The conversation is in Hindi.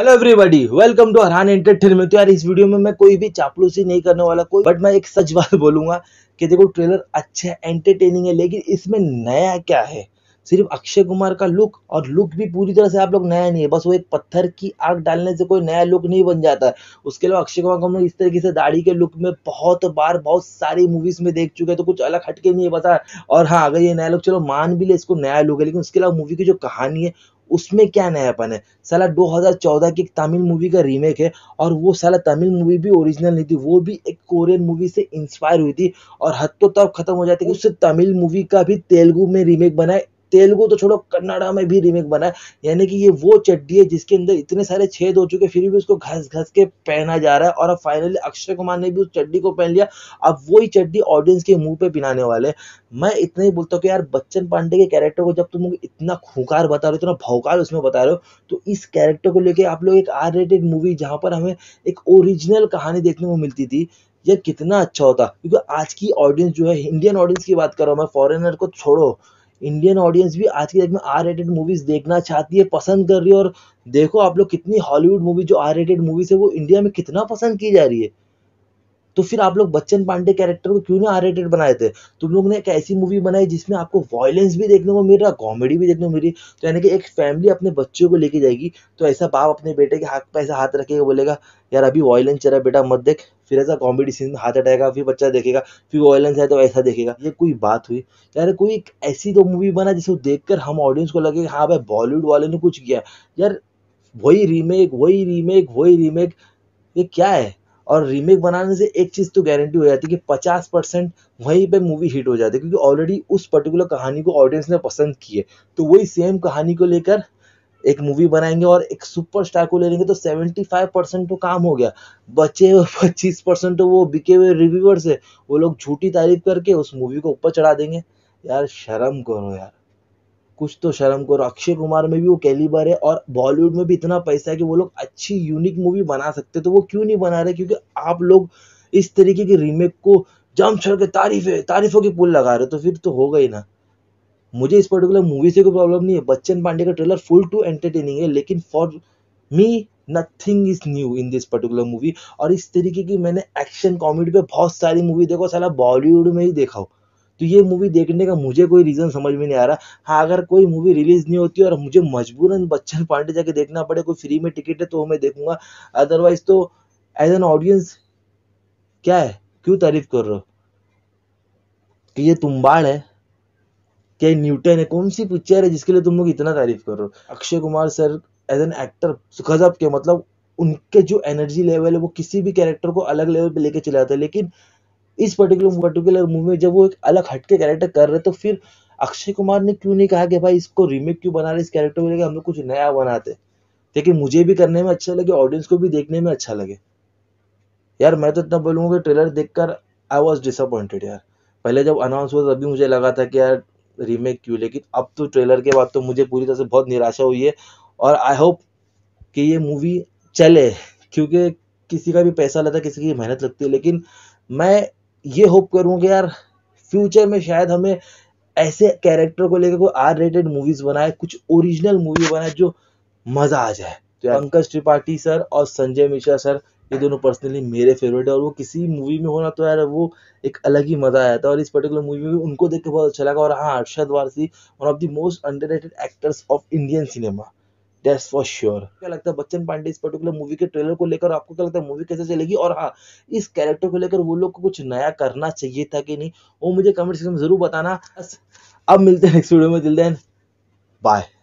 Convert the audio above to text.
hello everybody welcome to Haran entertainment तो यार इस वीडियो में मैं कोई भी चापलूसी नहीं करने वाला कोई बट मैं एक सच बात बोलूंगा कि देखो ट्रेलर अच्छा है एंटरटेनिंग है लेकिन इसमें नया क्या है सिर्फ अक्षय कुमार का लुक और लुक भी पूरी तरह से आप लोग नया नहीं है बस वो एक पत्थर की आग डालने से कोई नया लुक नहीं बन जाता उसके अलावा अक्षय कुमार को हम लोग इस तरीके से दाढ़ी के लुक में बहुत बार बहुत सारी मूवीज में देख चुके हैं तो कुछ अलग हटके नहीं है बता और हाँ अगर ये नया लुक चलो मान भी ले इसको नया लुक है लेकिन उसके अलावा मूवी की जो कहानी है उसमें क्या नयापन है साला 2014 की एक तमिल मूवी का रीमेक है और वो साला तमिल मूवी भी ओरिजिनल नहीं थी वो भी एक कोरियन मूवी से इंस्पायर हुई थी और हद तो तब खत्म हो जाती है उससे तमिल मूवी का भी तेलुगु में रीमेक बनाए तेलुगु तो छोड़ो कन्नाडा में भी रीमेक बना है यानी कि ये वो चड्डी है जिसके अंदर इतने सारे छेद हो चुके फिर भी उसको घस घस के पहना जा रहा है और अब फाइनली अक्षय कुमार ने भी उस चड्डी को पहन लिया अब वही चड्डी ऑडियंस के मुंह पे पिनाने वाले मैं इतना ही बोलता हूँ कि यार बच्चन पांडे के कैरेक्टर को जब तुम इतना खूंखार बता रहे हो इतना भौकार उसमें बता रहे हो तो इस कैरेक्टर को लेके आप लोग एक आर रेटेड मूवी जहाँ पर हमें एक ओरिजिनल कहानी देखने को मिलती थी यह कितना अच्छा होता क्योंकि आज की ऑडियंस जो है इंडियन ऑडियंस की बात कर रहा हूँ मैं फॉरेनर को छोड़ो इंडियन ऑडियंस भी आज की डेट में आर रेटेड मूवीज़ देखना चाहती है पसंद कर रही है और देखो आप लोग कितनी हॉलीवुड मूवी जो आर रेटेड मूवीज़ है वो इंडिया में कितना पसंद की जा रही है तो फिर आप लोग बच्चन पांडे कैरेक्टर को क्यों ना आर रेटेड बनाए थे तुम लोग ने एक ऐसी मूवी बनाई जिसमें आपको वायलेंस भी देखने को मिल रहा कॉमेडी भी देखने को मिल रही तो यानी कि एक फैमिली अपने बच्चों को लेके जाएगी तो ऐसा बाप अपने बेटे के हाथ पे ऐसा हाथ रखेगा बोलेगा यार अभी वायलेंस चला बेटा मत देख फिर ऐसा कॉमेडी सीन हाथ हटाएगा फिर बच्चा देखेगा फिर वायलेंस है तो ऐसा देखेगा ये कोई बात हुई यार कोई एक ऐसी तो मूवी बना जिसको कर हम ऑडियंस को लगे हाँ भाई बॉलीवुड वाले ने कुछ किया यार वही रीमेक वही रीमेक वही रीमेक ये क्या है और रीमेक बनाने से एक चीज़ तो गारंटी हो जाती है कि पचास परसेंट वहीं पे मूवी हिट हो जाती है क्योंकि ऑलरेडी उस पर्टिकुलर कहानी को ऑडियंस ने पसंद की है तो वही सेम कहानी को लेकर एक मूवी बनाएंगे और एक सुपरस्टार को ले लेंगे तो 75 परसेंट तो काम हो गया बचे हुए पच्चीस परसेंट तो वो बिके हुए रिव्यूअर्स है वो लोग झूठी तारीफ करके उस मूवी को ऊपर चढ़ा देंगे यार शर्म करो यार कुछ तो शर्म करो अक्षय कुमार में भी वो कैलिबर है और बॉलीवुड में भी इतना पैसा है कि वो लोग अच्छी यूनिक मूवी बना सकते तो वो क्यों नहीं बना रहे क्योंकि आप लोग इस तरीके के रीमेक को जम छड़ के तारीफ है तारीफों की पुल लगा रहे तो फिर तो होगा ही ना मुझे इस पर्टिकुलर मूवी से कोई प्रॉब्लम नहीं है बच्चन पांडे का ट्रेलर फुल टू एंटरटेनिंग है लेकिन for me nothing is new in this particular movie और इस तरीके की मैंने एक्शन कॉमेडी पे बहुत सारी मूवी देखो साला बॉलीवुड में ही देखा हो तो ये मूवी देखने का मुझे कोई रीज़न समझ में नहीं आ रहा हाँ अगर कोई मूवी रिलीज़ नहीं होती और मुझे मजबूरन बच्चन पांडे जाके देखना पड़े कोई फ्री में टिकट है तो मैं देखूंगा अदरवाइज तो एज एन ऑडियंस क्या है क्यों तारीफ कर रहे हो कि ये तुम्बाड़ है क्या न्यूटन है कौन सी पिक्चर है जिसके लिए तुम लोग इतना तारीफ कर रहे हो Akshay Kumar sir as an actor गजब के मतलब उनके जो एनर्जी लेवल है वो किसी भी कैरेक्टर को अलग लेवल पे लेके चले जाते हैं लेकिन इस पर्टिकुलर पर्टिकुलर मूवी में जब वो एक अलग हटके कैरेक्टर कर रहे तो फिर अक्षय कुमार ने क्यों नहीं कहा कि भाई इसको रीमेक क्यों बना रहे इस कैरेक्टर को लेकर हम लोग कुछ नया बनाते लेकिन मुझे भी करने में अच्छा लगे ऑडियंस को भी देखने में अच्छा लगे यार मैं तो इतना बोलूंगा कि ट्रेलर देखकर आई वॉज डिसअपॉइंटेड यार पहले जब अनाउंस हुआ तभी मुझे लगा था कि यार रीमेक क्यों लेकिन अब तो ट्रेलर के बाद तो मुझे पूरी तरह से बहुत निराशा हुई है और आई होप कि ये मूवी चले क्योंकि किसी का भी पैसा लगता है किसी की मेहनत लगती है लेकिन मैं ये होप करूँ कि यार फ्यूचर में शायद हमें ऐसे कैरेक्टर को लेकर कोई आर रेटेड मूवीज बनाए कुछ ओरिजिनल मूवी बनाए जो मज़ा आ जाए तो पंकज त्रिपाठी सर और संजय मिश्रा सर ये दोनों पर्सनली मेरे फेवरेट है और वो किसी मूवी में होना तो यार वो एक अलग ही मज़ा आया था और इस पर्टिकुलर मूवी में उनको देख के बहुत अच्छा लगा और हाँ Arshad Warsi one of the most under actors of Indian cinema that's for sure क्या लगता है बच्चन पांडे इस पर्टिकुलर मूवी के ट्रेलर को लेकर आपको क्या लगता है मूवी कैसे चलेगी और हाँ इस कैरेक्टर को लेकर वो लोग को कुछ नया करना चाहिए था कि नहीं वो मुझे कमेंट सेक्शन में जरूर बताना अब मिलते हैं नेक्स्ट वीडियो में दिल देन बाय